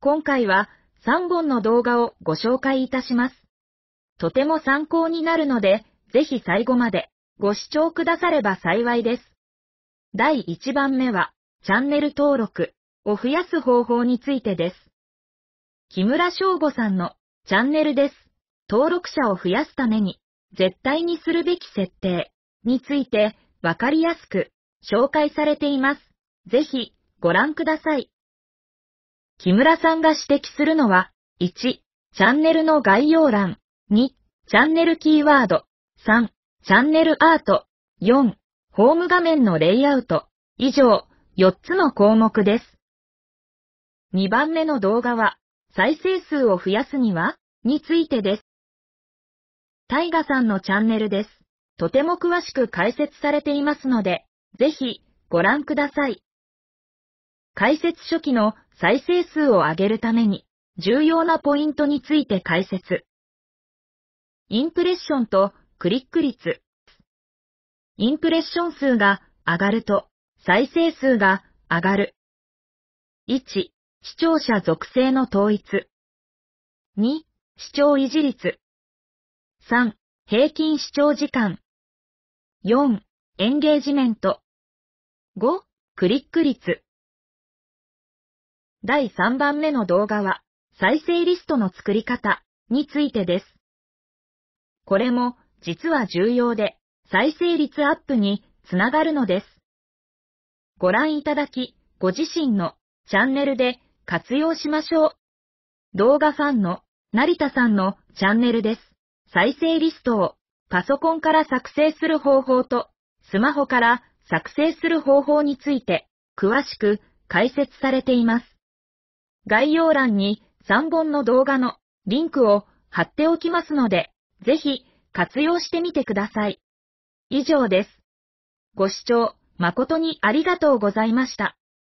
今回は3本の動画をご紹介いたします。とても参考になるので、ぜひ最後までご視聴くだされば幸いです。第1番目は、チャンネル登録を増やす方法についてです。木村翔吾さんのチャンネルです。登録者を増やすために、絶対にするべき設定について、わかりやすく紹介されています。ぜひ、ご覧ください。木村さんが指摘するのは、1、チャンネルの概要欄、2、チャンネルキーワード、3、チャンネルアート、4、ホーム画面のレイアウト、以上、4つの項目です。2番目の動画は、再生数を増やすには、についてです。タイガさんのチャンネルです。とても詳しく解説されていますので、ぜひ、ご覧ください。解説初期の再生数を上げるために、重要なポイントについて解説。インプレッションとクリック率。インプレッション数が上がると、再生数が上がる。1、視聴者属性の統一。2、視聴維持率。3、平均視聴時間。4、エンゲージメント。5、クリック率。第3番目の動画は、再生リストの作り方についてです。これも実は重要で、再生率アップにつながるのです。ご覧いただき、ご自身のチャンネルで活用しましょう。動画ファンの成田さんのチャンネルです。再生リストをパソコンから作成する方法とスマホから作成する方法について詳しく解説されています。概要欄に3本の動画のリンクを貼っておきますので、ぜひ活用してみてください。以上です。ご視聴誠にありがとうございました。